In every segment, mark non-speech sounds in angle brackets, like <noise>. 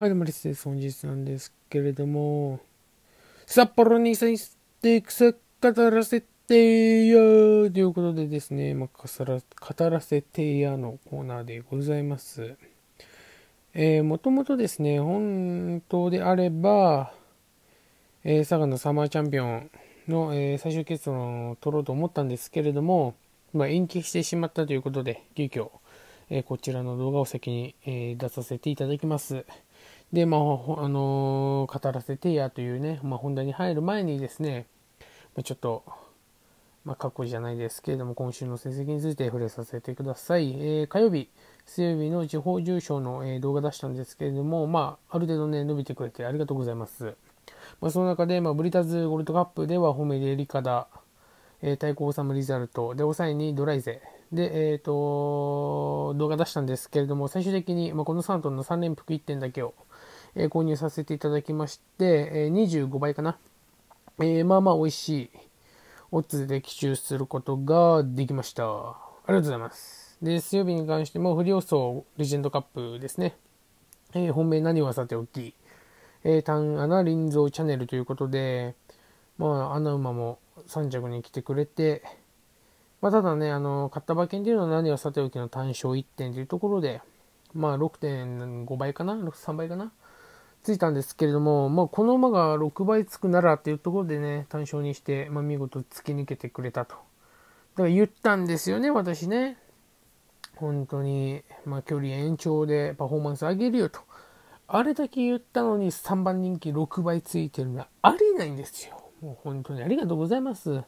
はい、どうもです。本日なんですけれども、札幌に再ステくクス語らせてよということでですね、まあ、語らせてやのコーナーでございます。えー、もともとですね、本当であれば、えー、佐賀のサマーチャンピオンの、えー、最終結論を取ろうと思ったんですけれども、まあ、延期してしまったということで、急遽、えー、こちらの動画を先に、え出させていただきます。で、まあ、あのー、語らせてやというね、まあ、本題に入る前にですね、まちょっと、まあ、過去じゃないですけれども、今週の成績について触れさせてください。えー、火曜日、水曜日の地方重賞の、えー、動画出したんですけれども、まあ、ある程度ね、伸びてくれてありがとうございます。まあ、その中で、まあ、ブリタズゴールドカップでは、ホメでリカダ、えー、対抗サムリザルト、で、抑えにドライゼ、で、えっ、ー、と、動画出したんですけれども、最終的に、まあ、この3ンの3連複1点だけを、え購入させていただきまして、え25倍かな。えまあまあ美味しいオッズで記中することができました。ありがとうございます。で、水曜日に関しても、不良層レジェンドカップですね。えー、本命何はさておき、えー、単穴臨蔵チャンネルということで、まあ、穴馬も3着に来てくれて、まあ、ただね、あの、買った馬券っていうのは何はさておきの単勝1点というところで、まあ、6.5倍かな ?6、3倍かなついたんですけれども、まあ、この馬が6倍つくならっていうところでね、単勝にして、まあ、見事突き抜けてくれたと。だから言ったんですよね、私ね。本当に、まあ、距離延長でパフォーマンス上げるよと。あれだけ言ったのに3番人気6倍ついてるのはありえないんですよ。もう本当にありがとうございます。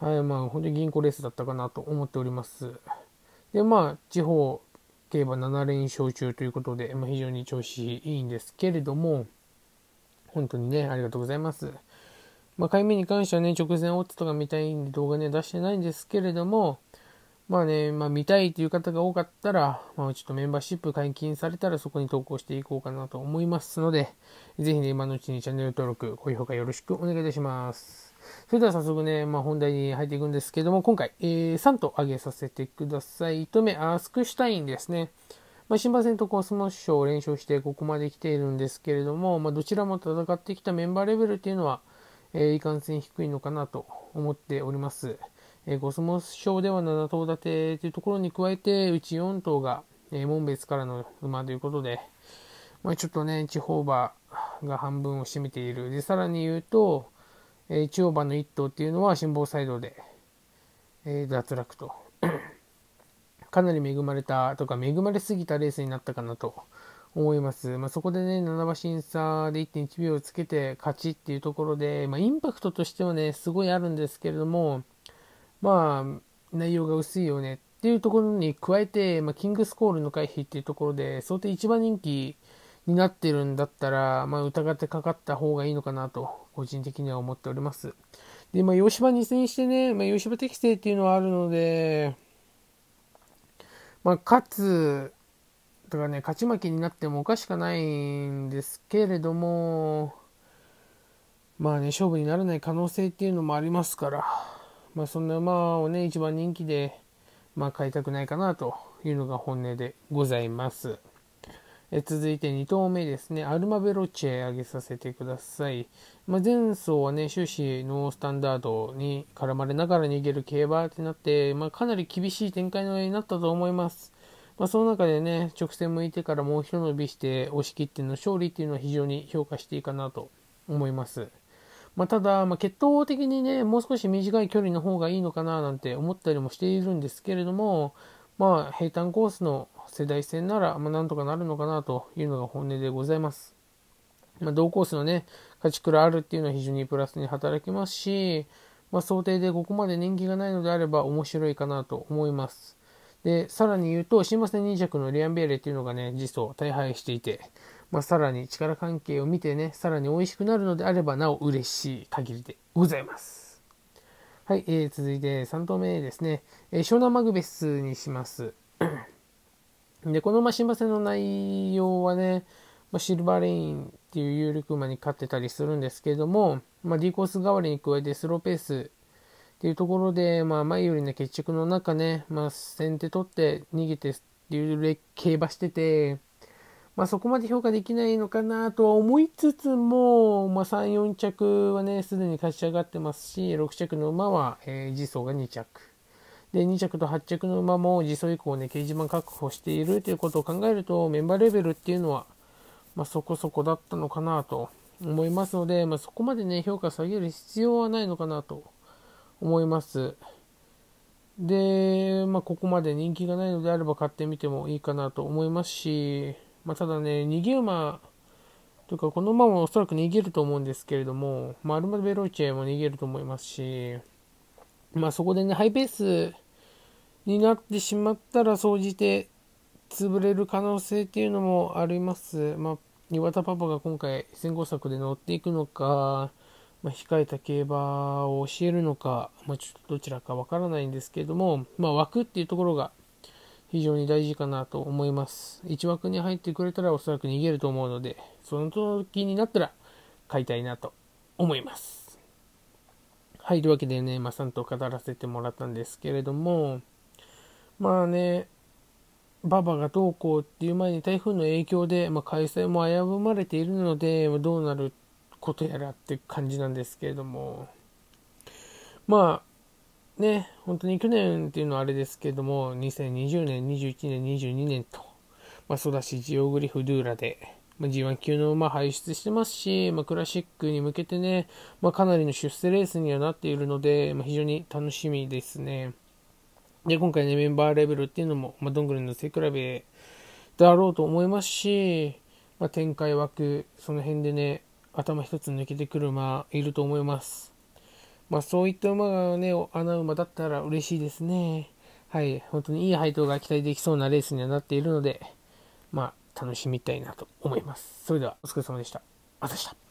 はい、まあ本当に銀行レースだったかなと思っております。で、まあ地方競馬7連勝中ということで、まあ、非常に調子いいんですけれども、本当にね、ありがとうございます。まあ、回目に関してはね、直前オッズとか見たいんで動画ね、出してないんですけれども、まあね、まあ、見たいという方が多かったら、まあ、ちょっとメンバーシップ解禁されたらそこに投稿していこうかなと思いますので、ぜひね、今のうちにチャンネル登録、高評価よろしくお願いいたします。それでは早速ね、まあ、本題に入っていくんですけども、今回、えー、3と挙げさせてください。1目、アスクシュタインですね。まあ、新馬戦とコスモス賞を連勝してここまで来ているんですけれども、まあ、どちらも戦ってきたメンバーレベルっていうのは、えー、いかんせん低いのかなと思っております。えー、コスモス賞では7頭立てというところに加えて、うち4頭が、えー、門別からの馬ということで、まあ、ちょっとね、地方馬が半分を占めている。で、さらに言うと、えー、千代の1頭っていうのは辛抱細動で、えー、脱落と <clears throat> かなり恵まれたとか恵まれすぎたレースになったかなと思います、まあ、そこでね7馬審査で1.1秒つけて勝ちっていうところで、まあ、インパクトとしてはねすごいあるんですけれどもまあ内容が薄いよねっていうところに加えて、まあ、キングスコールの回避っていうところで想定1番人気になってるんだったら、まあ、疑ってかかった方がいいのかなと、個人的には思っております。で、まあ、洋芝に戦してね、まあ、洋芝適正っていうのはあるので、まあ、勝つ、とかね、勝ち負けになってもおかしくないんですけれども、まあね、勝負にならない可能性っていうのもありますから、まあ、そんな馬をね、一番人気で、まあ、買いたくないかなというのが本音でございます。え続いて2投目ですね、アルマベロチェ上げさせてください。まあ、前走はね、終始ノースタンダードに絡まれながら逃げる競馬ってなって、まあ、かなり厳しい展開のようになったと思います。まあ、その中でね、直線向いてからもう一伸びして押し切っての勝利っていうのは非常に評価していいかなと思います。まあ、ただ、まあ、決闘的にね、もう少し短い距離の方がいいのかななんて思ったりもしているんですけれども、まあ、平坦コースの世代戦なら、まあ、なんとかなるのかなというのが本音でございます。まあ、同コースのね、勝ちくらあるっていうのは非常にプラスに働きますし、まあ、想定でここまで人気がないのであれば面白いかなと思います。で、さらに言うと、新馬戦2着のリアンベーレっていうのがね、実装大敗していて、まあ、さらに力関係を見てね、さらに美味しくなるのであれば、なお嬉しい限りでございます。はい、えー、続いて3投目ですね、えー、湘南マグベスにします。<clears throat> で、このまシン戦の内容はね、まあ、シルバーレインっていう有力馬に勝ってたりするんですけれども、まあ、D コース代わりに加えてスローペースっていうところで、まあ、前よりね、決着の中ね、まあ、先手取って逃げてっていう競馬してて、まあ、そこまで評価できないのかなとは思いつつも、まあ、3、4着はね、すでに勝ち上がってますし、6着の馬は、えー、次走が2着。で、2着と8着の馬も次走以降ね、掲示板確保しているということを考えると、メンバーレベルっていうのは、まあ、そこそこだったのかなと思いますので、まあ、そこまでね、評価下げる必要はないのかなと思います。で、まあ、ここまで人気がないのであれば買ってみてもいいかなと思いますし、まあ、ただね、逃げ馬とか、この馬もおそらく逃げると思うんですけれども、まあ、アルマベローチェも逃げると思いますし、まあ、そこでね、ハイペースになってしまったら、総じて潰れる可能性っていうのもあります。まあ、岩田パパが今回、先行策で乗っていくのか、まあ、控えた競馬を教えるのか、まあ、ちょっとどちらかわからないんですけれども、まあ、枠っていうところが非常に大事かなと思います。1枠に入ってくれたらおそらく逃げると思うので、その時になったら買いたいなと思います。はい、というわけでね、まあ、さんと語らせてもらったんですけれども、まあね、馬場がどうこうっていう前に台風の影響で、まあ、開催も危ぶまれているので、まどうなることやらって感じなんですけれども、まあ、ね、本当に去年っていうのはあれですけども、2020年、21年、22年と、まあ、そうだし、ジオグリフ・ドゥーラで、まあ、G1 級の馬輩出してますし、まあ、クラシックに向けてね、まあ、かなりの出世レースにはなっているので、まあ、非常に楽しみですね。で、今回ね、メンバーレベルっていうのも、まあ、どんぐりの背比べだろうと思いますし、まあ、展開枠、その辺でね、頭一つ抜けてくる馬いると思います。まあ、そういった馬がね、穴馬だったら嬉しいですね。はい、本当にいい配当が期待できそうなレースにはなっているので、まあ、楽しみたいなと思います。それでは、お疲れ様でした。また明日。